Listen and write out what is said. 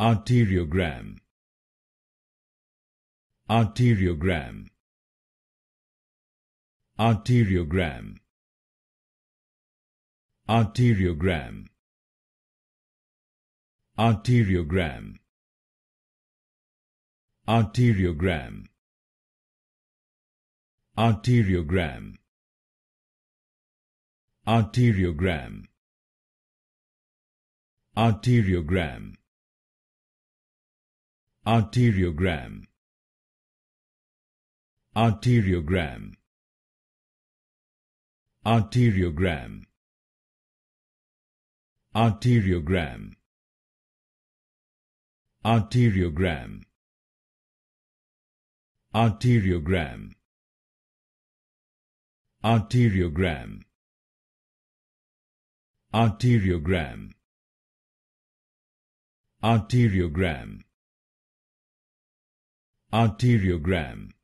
arteriogram arteriogram arteriogram arteriogram arteriogram arteriogram arteriogram arteriogram arteriogram arteriogram arteriogram arteriogram arteriogram arteriogram arteriogram arteriogram arteriogram arteriogram arteriogram